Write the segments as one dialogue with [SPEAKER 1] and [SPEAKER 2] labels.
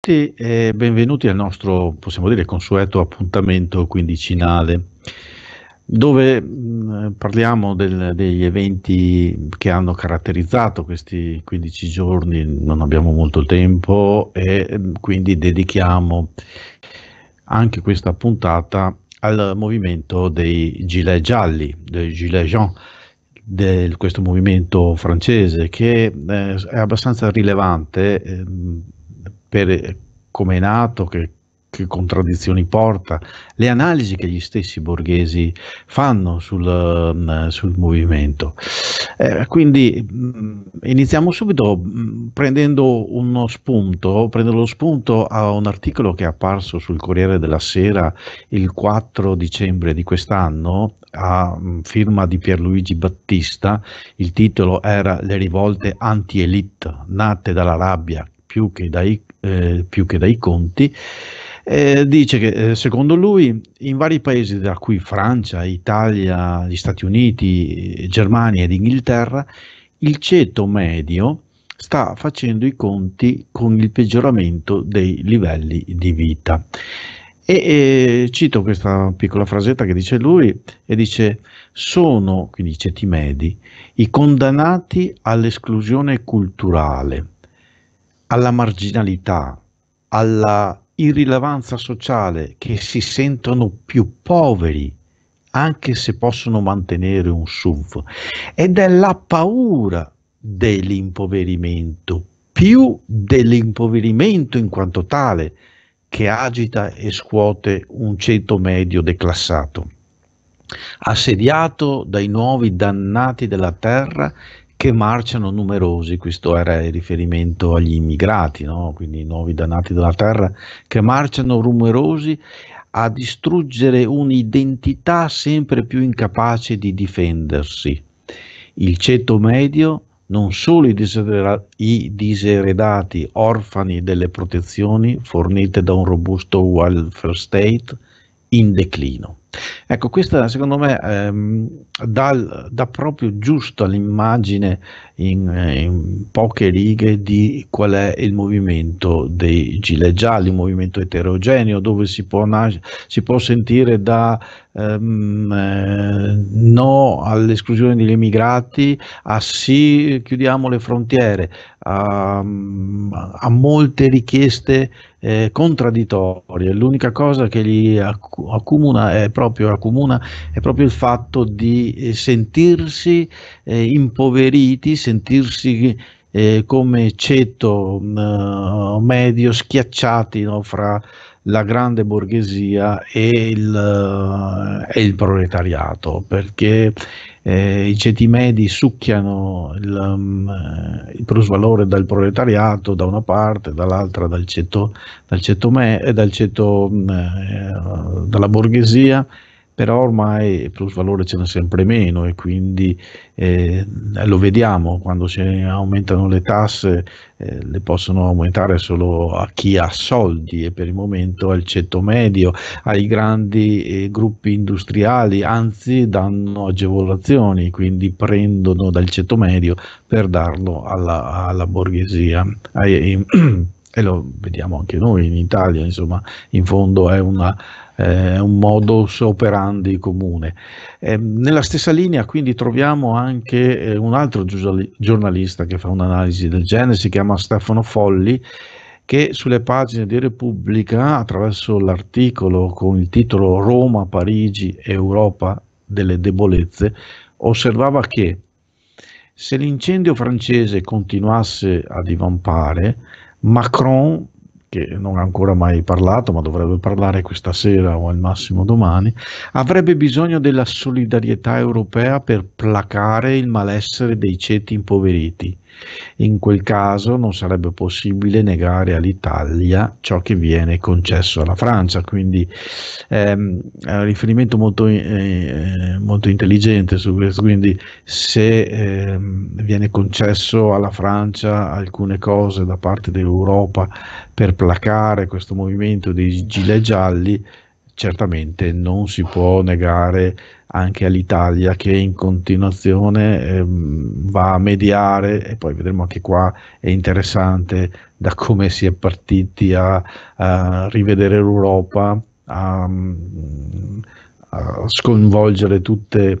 [SPEAKER 1] tutti e benvenuti al nostro, possiamo dire, consueto appuntamento quindicinale dove mh, parliamo del, degli eventi che hanno caratterizzato questi 15 giorni, non abbiamo molto tempo e quindi dedichiamo anche questa puntata al movimento dei Gilet Gialli, dei Gilet Jean, di questo movimento francese che eh, è abbastanza rilevante. Eh, per eh, come è nato, che, che contraddizioni porta, le analisi che gli stessi borghesi fanno sul, mm, sul movimento. Eh, quindi mm, iniziamo subito mm, prendendo uno spunto, prendendo lo spunto a un articolo che è apparso sul Corriere della Sera il 4 dicembre di quest'anno a firma di Pierluigi Battista, il titolo era Le rivolte anti-elite nate dalla rabbia più che dai eh, più che dai conti, eh, dice che eh, secondo lui in vari paesi, da cui Francia, Italia, gli Stati Uniti, Germania ed Inghilterra, il ceto medio sta facendo i conti con il peggioramento dei livelli di vita. E, e, cito questa piccola frasetta che dice lui e dice sono, quindi i ceti medi, i condannati all'esclusione culturale alla marginalità, alla irrilevanza sociale, che si sentono più poveri anche se possono mantenere un SUV ed è la paura dell'impoverimento più dell'impoverimento in quanto tale che agita e scuote un ceto medio declassato assediato dai nuovi dannati della terra che marciano numerosi, questo era il riferimento agli immigrati, no? quindi i nuovi dannati della terra, che marciano numerosi a distruggere un'identità sempre più incapace di difendersi. Il ceto medio, non solo i diseredati orfani delle protezioni fornite da un robusto welfare state, in declino. Ecco, questa secondo me ehm, dà, dà, proprio giusto l'immagine in, in, poche righe di qual è il movimento dei gilet gialli, un movimento eterogeneo dove si può, nas- si può sentire da ehm, eh, no all'esclusione degli emigrati, a ah, sì chiudiamo le frontiere, a, ehm, a molte richieste eh, contraddittorie. L'unica cosa che li accomuna è proprio, accomuna è proprio il fatto di eh, sentirsi eh, impoveriti, sentirsi eh, come ceto mm, eh, medio schiacciati no, fra la grande borghesia e il, eh, e il proletariato, perché eh, i ceti medi succhiano il, um, il, plusvalore dal proletariato da una parte, dall'altra dal ceto, dal ceto, me, eh, dal ceto mm, eh, dalla borghesia però ormai plus valore ce n'è sempre meno e quindi eh, lo vediamo quando si aumentano le tasse eh, le possono aumentare solo a chi ha soldi e per il momento al ceto medio, ai grandi eh, gruppi industriali, anzi danno agevolazioni, quindi prendono dal ceto medio per darlo alla, alla borghesia. Ai, ai, e lo vediamo anche noi in Italia, insomma, in fondo è una, eh, un modus operandi comune. Eh, nella stessa linea quindi troviamo anche eh, un altro giornalista che fa un'analisi del genere, si chiama Stefano Folli, che sulle pagine di Repubblica, attraverso l'articolo con il titolo Roma, Parigi, Europa delle debolezze, osservava che se l'incendio francese continuasse a divampare, Macron che non ha ancora mai parlato, ma dovrebbe parlare questa sera o al massimo domani, avrebbe bisogno della solidarietà europea per placare il malessere dei ceti impoveriti. In quel caso non sarebbe possibile negare all'Italia ciò che viene concesso alla Francia, quindi ehm, è eh, un riferimento molto, eh, eh, molto, intelligente su questo, quindi se ehm, viene concesso alla Francia alcune cose da parte dell'Europa per placare questo movimento dei gilet gialli, certamente non si può negare anche all'Italia che in continuazione eh, va a mediare e poi vedremo anche qua è interessante da come si è partiti a, a rivedere l'Europa, a, a sconvolgere tutte le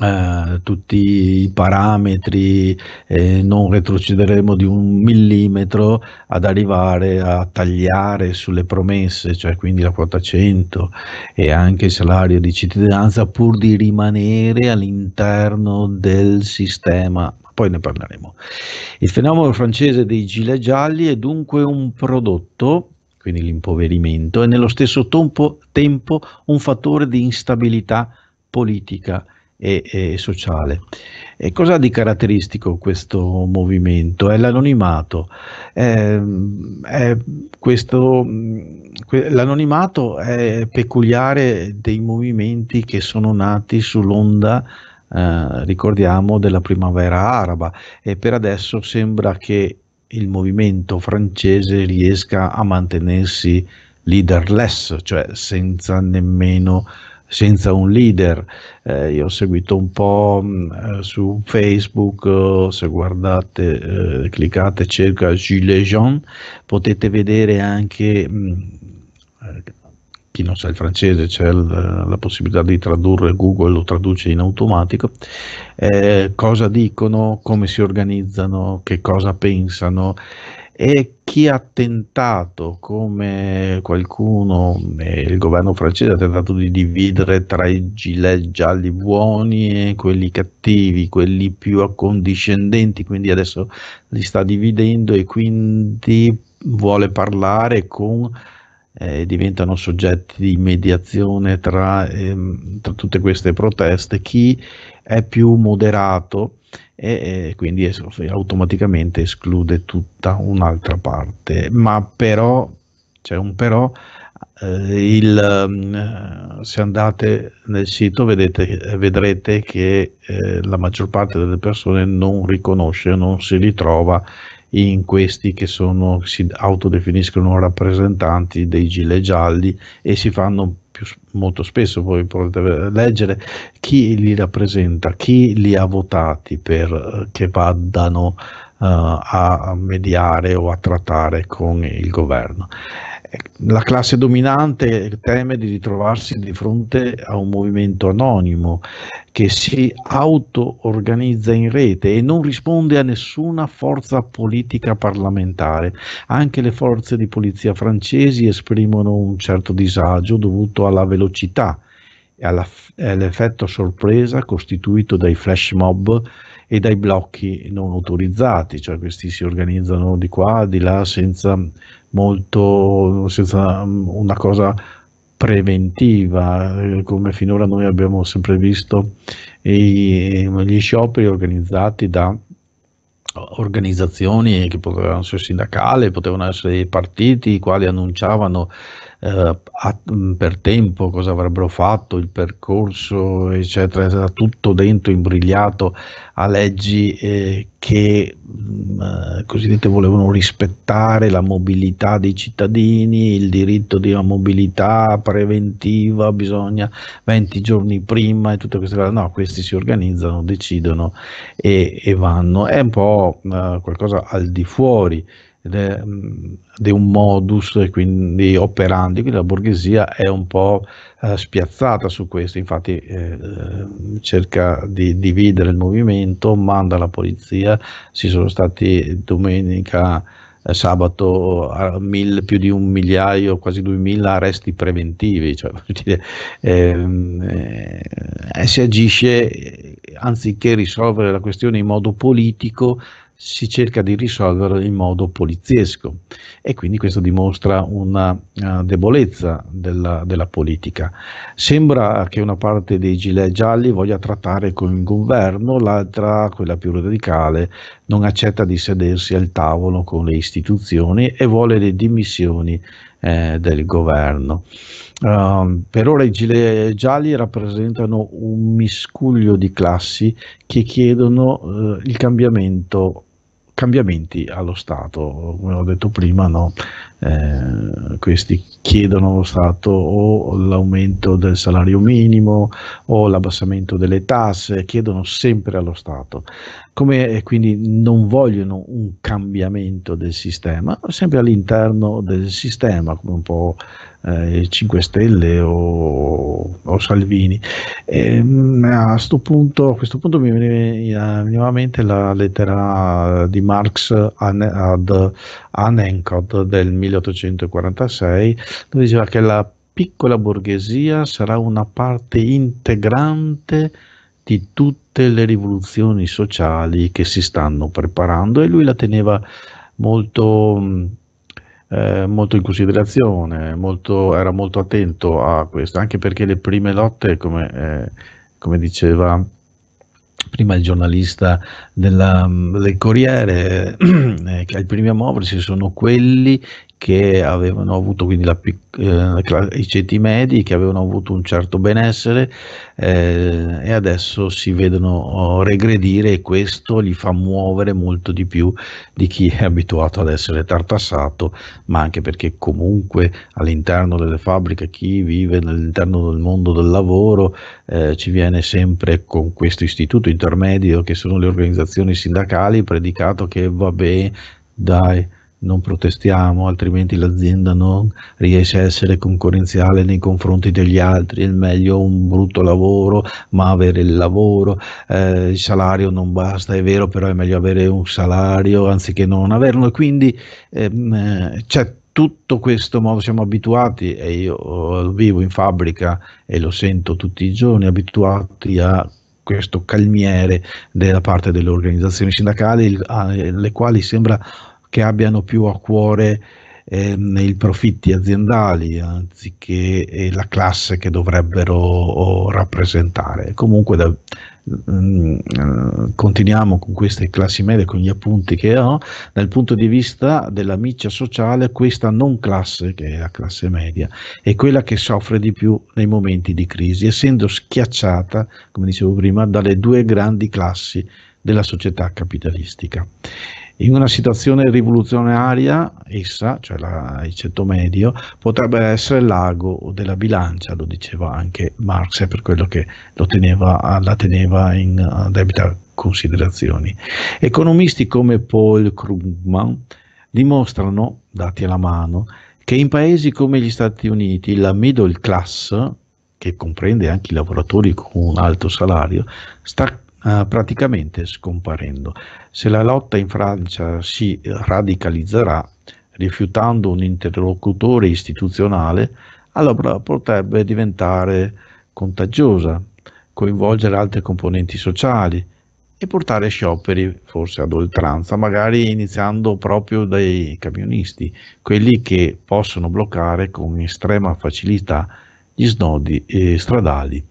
[SPEAKER 1] eh, tutti i parametri, eh, non retrocederemo di un millimetro ad arrivare a tagliare sulle promesse, cioè quindi la quota 100 e anche il salario di cittadinanza, pur di rimanere all'interno del sistema. Poi ne parleremo. Il fenomeno francese dei gilet gialli è dunque un prodotto quindi l'impoverimento, e nello stesso tempo un fattore di instabilità politica e, e sociale. E cosa ha di caratteristico questo movimento? È l'anonimato. È, ehm, è questo, mm, que- l'anonimato è peculiare dei movimenti che sono nati sull'onda eh, ricordiamo della primavera araba e per adesso sembra che il movimento francese riesca a mantenersi leaderless, cioè senza nemmeno senza un leader. Eh, io ho seguito un po' mh, mm, eh, su Facebook, eh, se guardate, eh, cliccate cerca Gilles Jean, potete vedere anche... Mh, mm, eh, chi non sa il francese c'è la, la possibilità di tradurre, Google lo traduce in automatico, eh, cosa dicono, come si organizzano, che cosa pensano e chi ha tentato, come qualcuno, eh, il governo francese ha tentato di dividere tra i gilet gialli buoni e quelli cattivi, quelli più accondiscendenti, quindi adesso li sta dividendo e quindi vuole parlare con eh, diventano soggetti di mediazione tra, ehm, tra, tutte queste proteste, chi è più moderato e eh, quindi es- automaticamente esclude tutta un'altra parte. Ma però, c'è un però, eh, il, ehm, se andate nel sito vedete, vedrete che eh, la maggior parte delle persone non riconosce, non si ritrova in questi che sono, si autodefiniscono rappresentanti dei gilet gialli e si fanno più, molto spesso, voi potete leggere chi li rappresenta, chi li ha votati perché eh, vadano uh, a mediare o a trattare con il governo la classe dominante teme di ritrovarsi di fronte a un movimento anonimo che si auto-organizza in rete e non risponde a nessuna forza politica parlamentare. Anche le forze di polizia francesi esprimono un certo disagio dovuto alla velocità e all'effetto sorpresa costituito dai flash mob e dai blocchi non autorizzati, cioè questi si organizzano di qua, di là senza molto, senza mm, una cosa preventiva, eh, come finora noi abbiamo sempre visto i, gli scioperi organizzati da organizzazioni che potevano essere sindacali, potevano essere partiti, i quali annunciavano eh, a, mm, per tempo, cosa avrebbero fatto, il percorso, eccetera, era tutto dentro, imbrigliato a leggi eh, che mh, mm, eh, volevano rispettare la mobilità dei cittadini, il diritto di una mobilità preventiva, bisogna 20 giorni prima e tutte queste cose. No, questi si organizzano, decidono e, e vanno. È un po' eh, qualcosa al di fuori Mm, di un modus quindi operandi, quindi la borghesia è un po' eh, spiazzata su questo, infatti eh, cerca di dividere il movimento, manda la polizia, ci sono stati domenica eh, sabato mil, più di un migliaio, quasi duemila arresti preventivi, cioè, dire, ehm, eh, eh, si agisce eh, anziché risolvere la questione in modo politico, si cerca di risolverlo in modo poliziesco e quindi questo dimostra una eh, debolezza della, della, politica. Sembra che una parte dei gilet gialli voglia trattare con il governo, l'altra, quella più radicale, non accetta di sedersi al tavolo con le istituzioni e vuole le dimissioni eh, del governo. Uh, per ora i gilet gialli rappresentano un miscuglio di classi che chiedono uh, il cambiamento cambiamenti allo Stato, come ho detto prima, no? eh, questi chiedono allo Stato o l'aumento del salario minimo o l'abbassamento delle tasse, chiedono sempre allo Stato. Come, eh, quindi non vogliono un cambiamento del sistema, sempre all'interno del sistema, come un po' eh, 5 Stelle o, o Salvini. E, ehm, a, punto, a, questo punto mi veniva, in eh, mente la lettera di Marx ad, ad Anencott del 1846, dove diceva che la piccola borghesia sarà una parte integrante di tutte le rivoluzioni sociali che si stanno preparando e lui la teneva molto... Mm, eh, molto in considerazione, molto, era molto attento a questo, anche perché le prime lotte, come, eh, come diceva prima il giornalista della, del Corriere, eh, che al primo a muoversi sono quelli che avevano avuto quindi la, eh, i ceti medi che avevano avuto un certo benessere eh, e adesso si vedono oh, regredire e questo li fa muovere molto di più di chi è abituato ad essere tartassato ma anche perché comunque all'interno delle fabbriche chi vive all'interno del mondo del lavoro eh, ci viene sempre con questo istituto intermedio che sono le organizzazioni sindacali predicato che vabbè dai non protestiamo, altrimenti l'azienda non riesce a essere concorrenziale nei confronti degli altri, è meglio un brutto lavoro, ma avere il lavoro, eh, il salario non basta, è vero, però è meglio avere un salario anziché non averlo, e quindi ehm, eh, c'è tutto questo modo siamo abituati, e io eh, vivo in fabbrica e lo sento tutti i giorni, abituati a questo calmiere della parte delle organizzazioni sindacali, le quali sembra che abbiano più a cuore eh, i profitti aziendali anziché eh, la classe che dovrebbero rappresentare. Comunque da, mh, mm, eh, continuiamo con queste classi medie, con gli appunti che ho, dal punto di vista della miccia sociale questa non classe, che è la classe media, è quella che soffre di più nei momenti di crisi, essendo schiacciata, come dicevo prima, dalle due grandi classi della società capitalistica. In una situazione rivoluzionaria, essa, cioè la, il ceto medio, potrebbe essere l'ago della bilancia, lo diceva anche Marx, è per quello che teneva, la teneva in debita considerazione. Economisti come Paul Krugman dimostrano, dati alla mano, che in paesi come gli Stati Uniti la middle class, che comprende anche i lavoratori con un alto salario, sta Ah, praticamente scomparendo. Se la lotta in Francia si radicalizzerà, rifiutando un interlocutore istituzionale, allora potrebbe diventare contagiosa, coinvolgere altre componenti sociali e portare scioperi forse ad oltranza, magari iniziando proprio dai camionisti, quelli che possono bloccare con estrema facilità gli snodi eh, stradali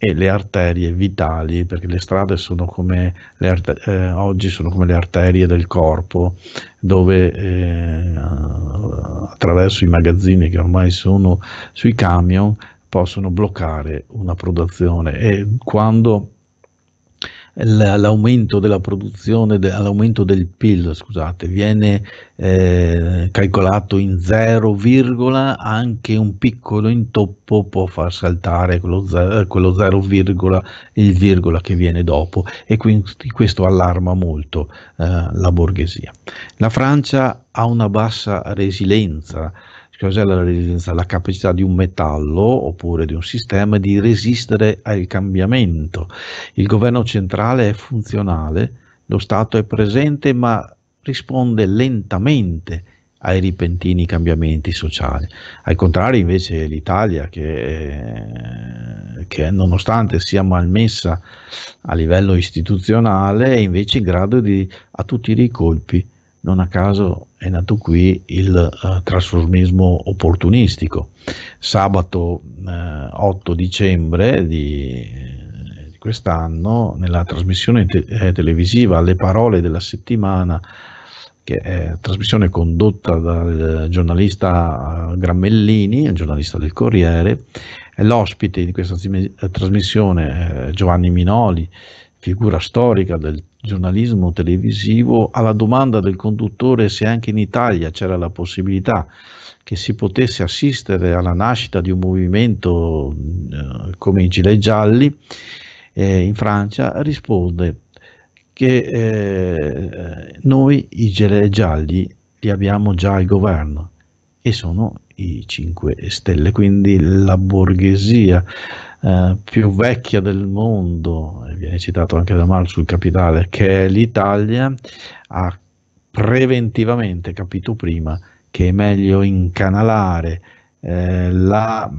[SPEAKER 1] e le arterie vitali, perché le strade sono come le arte- eh, oggi sono come le arterie del corpo, dove eh, attraverso i magazzini che ormai sono sui camion possono bloccare una produzione e quando l'aumento della produzione, l'aumento del PIL, scusate, viene eh, calcolato in 0, anche un piccolo intoppo può far saltare quello 0, il virgola che viene dopo e quindi questo allarma molto eh, la borghesia. La Francia ha una bassa resilienza cos'è la resilienza? La capacità di un metallo oppure di un sistema di resistere al cambiamento. Il governo centrale è funzionale, lo Stato è presente ma risponde lentamente ai ripentini cambiamenti sociali. Al contrario invece l'Italia che, eh, che nonostante sia malmessa a livello istituzionale è invece in grado di a tutti i ricolpi non a caso è nato qui il uh, trasformismo opportunistico. Sabato uh, eh, 8 dicembre di, eh, di, quest'anno, nella trasmissione te- televisiva Le parole della settimana, che è trasmissione condotta dal giornalista Grammellini, il giornalista del Corriere, l'ospite di questa trasmissione eh, Giovanni Minoli, figura storica del giornalismo televisivo, alla domanda del conduttore se anche in Italia c'era la possibilità che si potesse assistere alla nascita di un movimento eh, come i Gile Gialli eh, in Francia, risponde che eh, noi i Gile Gialli li abbiamo già al governo e sono i 5 Stelle, quindi la borghesia eh, più vecchia del mondo, eh, citato anche da Mal sul capitale, che l'Italia ha preventivamente capito prima che è meglio incanalare eh, la,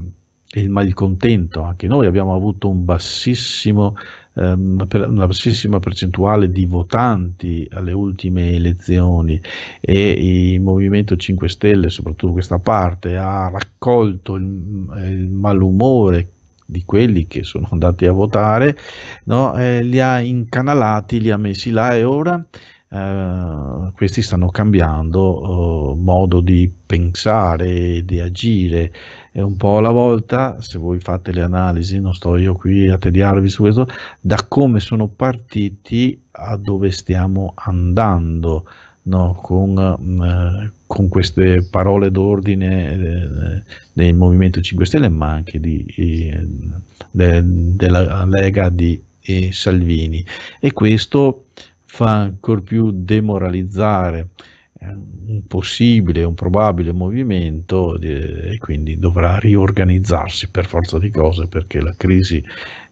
[SPEAKER 1] il malcontento. Anche noi abbiamo avuto un bassissimo, ehm, una bassissima percentuale di votanti alle ultime elezioni e il Movimento 5 Stelle, soprattutto questa parte, ha raccolto il, il malumore di quelli che sono andati a votare, no? eh, li ha incanalati, li ha messi là e ora eh, questi stanno cambiando eh, modo di pensare, di agire e un po' alla volta, se voi fate le analisi, non sto io qui a tediarvi su questo, da come sono partiti a dove stiamo andando no, con, mh, mm, con, queste parole d'ordine eh, del Movimento 5 Stelle, ma anche di, eh, de, della Lega di eh, Salvini. E questo fa ancor più demoralizzare eh, un possibile, un probabile movimento eh, e quindi dovrà riorganizzarsi per forza di cose perché la crisi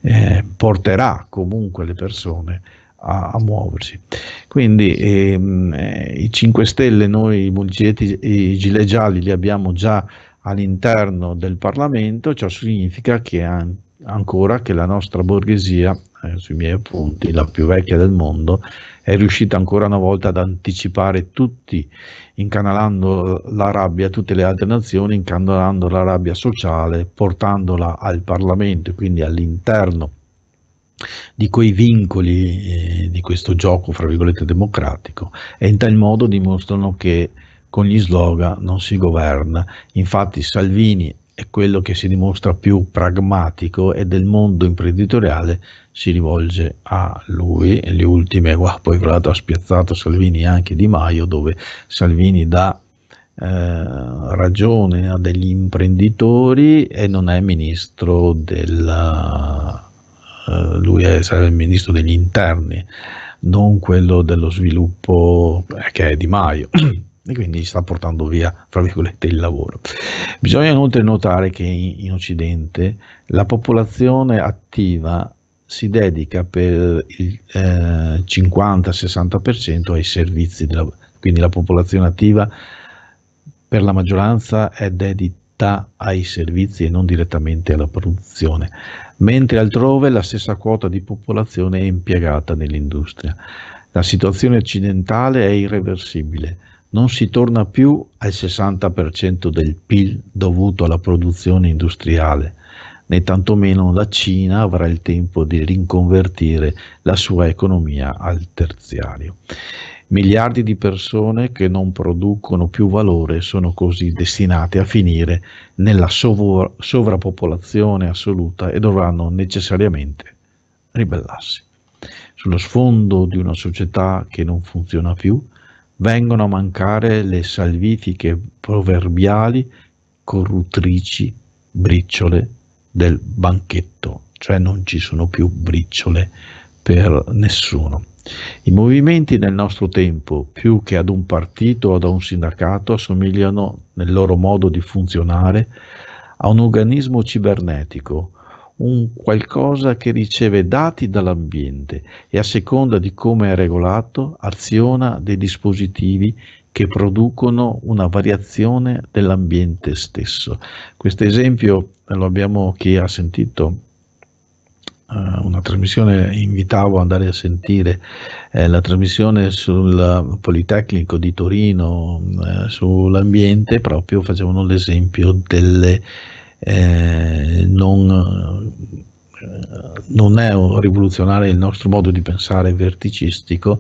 [SPEAKER 1] eh, porterà comunque le persone a, a muoversi. Quindi ehm, eh, i 5 Stelle, noi i multigetti i gilet gialli li abbiamo già all'interno del Parlamento, ciò significa che an- ancora che la nostra borghesia, eh, sui miei appunti, la più vecchia del mondo, è riuscita ancora una volta ad anticipare tutti, incanalando la rabbia, tutte le altre nazioni, incanalando la rabbia sociale, portandola al Parlamento, quindi all'interno di quei vincoli eh, di questo gioco, fra virgolette, democratico e in tal modo dimostrano che con gli slogan non si governa. Infatti Salvini è quello che si dimostra più pragmatico e del mondo imprenditoriale si rivolge a lui. E le ultime, wow, poi fra l'altro ha spiazzato Salvini anche Di Maio, dove Salvini dà eh, ragione a degli imprenditori e non è ministro della eh, lui è, sarà il ministro degli interni, non quello dello sviluppo eh, che è Di Maio. e quindi sta portando via, fra virgolette, il lavoro. Bisogna inoltre notare che in, in Occidente la popolazione attiva si dedica per il eh, 50-60% ai servizi, della, quindi la popolazione attiva per la maggioranza è dedita quota ai servizi e non direttamente alla produzione, mentre altrove la stessa quota di popolazione è impiegata nell'industria. La situazione occidentale è irreversibile, non si torna più al 60% del PIL dovuto alla produzione industriale, né tantomeno la Cina avrà il tempo di rinconvertire la sua economia al terziario miliardi di persone che non producono più valore sono così destinate a finire nella sovra- sovrappopolazione assoluta e dovranno necessariamente ribellarsi. Sullo sfondo di una società che non funziona più, vengono a mancare le salvifiche proverbiali corruttrici briciole del banchetto, cioè non ci sono più briciole per nessuno. I movimenti nel nostro tempo, più che ad un partito o ad un sindacato, assomigliano nel loro modo di funzionare a un organismo cibernetico, un qualcosa che riceve dati dall'ambiente e a seconda di come è regolato aziona dei dispositivi che producono una variazione dell'ambiente stesso. Questo esempio lo abbiamo chi ha sentito eh, una trasmissione, invitavo ad andare a sentire eh, la trasmissione sul Politecnico di Torino, eh, sull'ambiente, proprio facevano l'esempio delle eh, non eh, non è rivoluzionare il nostro modo di pensare verticistico,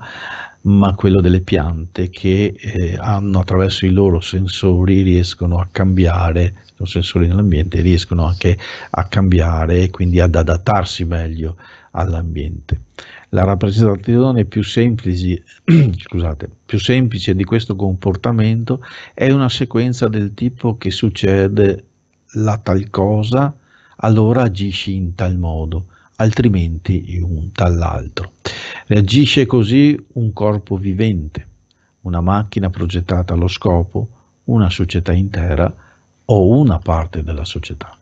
[SPEAKER 1] ma quello delle piante che eh, hanno attraverso i loro sensori riescono a cambiare, sono sensori nell'ambiente, riescono anche a cambiare e quindi ad adattarsi meglio all'ambiente. La rappresentazione più semplice, scusate, più semplice di questo comportamento è una sequenza del tipo che succede la tal cosa, allora agisci in tal modo, altrimenti un tal altro. Reagisce così un corpo vivente, una macchina progettata allo scopo, una società intera o una parte della società.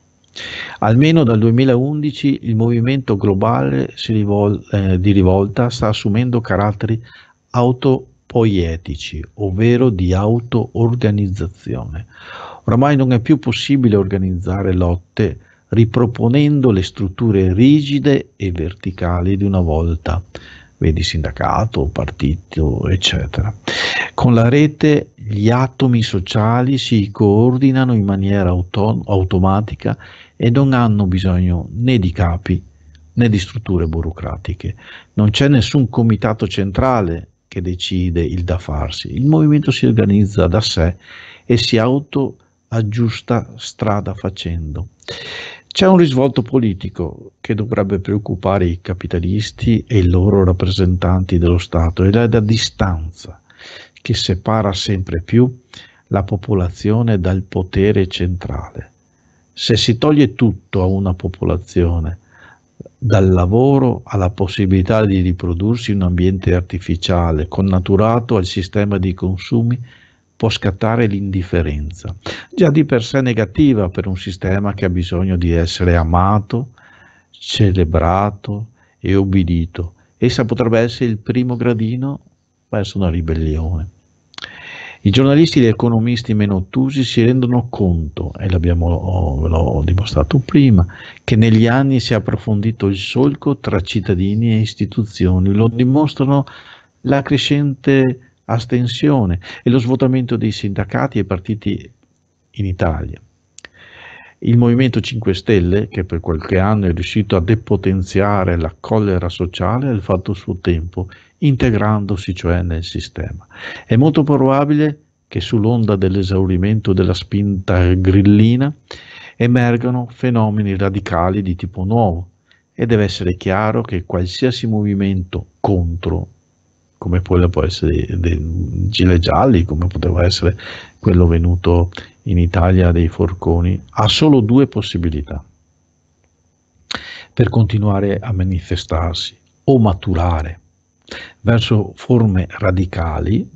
[SPEAKER 1] Almeno dal 2011 il movimento globale rivol- eh, di rivolta sta assumendo caratteri autopoietici, ovvero di auto-organizzazione. Ormai non è più possibile organizzare lotte riproponendo le strutture rigide e verticali di una volta, vedi sindacato, partito, eccetera. Con la rete gli atomi sociali si coordinano in maniera auto- automatica e non hanno bisogno né di capi né di strutture burocratiche. Non c'è nessun comitato centrale che decide il da farsi. Il movimento si organizza da sé e si auto aggiusta strada facendo. C'è un risvolto politico che dovrebbe preoccupare i capitalisti e i loro rappresentanti dello Stato ed è la distanza che separa sempre più la popolazione dal potere centrale. Se si toglie tutto a una popolazione, dal lavoro alla possibilità di riprodursi in un ambiente artificiale, connaturato al sistema di consumi, può scattare l'indifferenza, già di per sé negativa per un sistema che ha bisogno di essere amato, celebrato e obbedito. Essa potrebbe essere il primo gradino verso una ribellione. I giornalisti e gli economisti meno ottusi si rendono conto, e l'abbiamo l'ho dimostrato prima, che negli anni si è approfondito il solco tra cittadini e istituzioni. Lo dimostrano la crescente astensione e lo svuotamento dei sindacati e partiti in Italia. Il Movimento 5 Stelle, che per qualche anno è riuscito a depotenziare la collera sociale, ha fatto il suo tempo, integrandosi cioè nel sistema. È molto probabile che sull'onda dell'esaurimento della spinta grillina emergano fenomeni radicali di tipo nuovo e deve essere chiaro che qualsiasi movimento contro come quello può essere dei gilet Gialli, come poteva essere quello venuto in Italia dei Forconi, ha solo due possibilità per continuare a manifestarsi o maturare verso forme radicali,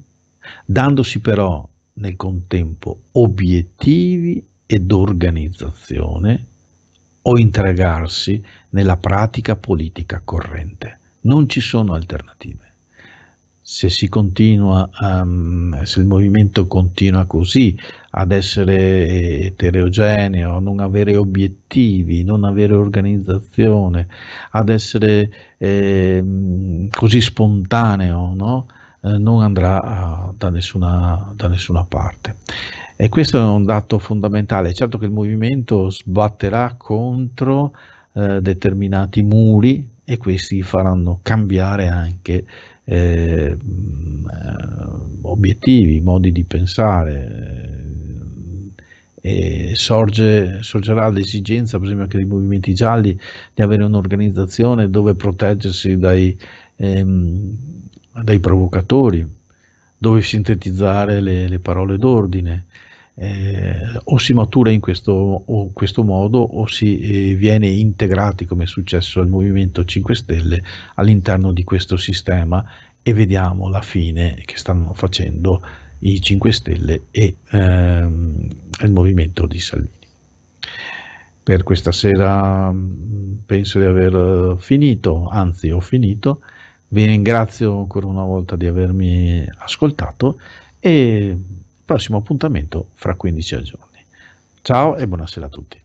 [SPEAKER 1] dandosi però nel contempo obiettivi ed organizzazione o integrarsi nella pratica politica corrente. Non ci sono alternative se, continua, um, se il movimento continua così ad essere eterogeneo, non avere obiettivi, non avere organizzazione, ad essere eh, così spontaneo, no? Eh, non andrà da nessuna, da nessuna parte. E questo è un dato fondamentale. Certo che il movimento sbatterà contro eh, determinati muri e questi faranno cambiare anche Ehm, eh, obiettivi, modi di pensare. Eh, e sorge, sorgerà l'esigenza, per esempio, anche dei movimenti gialli di avere un'organizzazione dove proteggersi dai, ehm, dai provocatori, dove sintetizzare le, le parole d'ordine eh, o si matura in questo, o questo modo o si eh, viene integrati come è successo al Movimento 5 Stelle all'interno di questo sistema e vediamo la fine che stanno facendo i 5 Stelle e ehm, il movimento di Salvini. Per questa sera mm, penso di aver finito, anzi ho finito, vi ringrazio ancora una volta di avermi ascoltato e Prossimo appuntamento fra 15 giorni. Ciao e buonasera a tutti.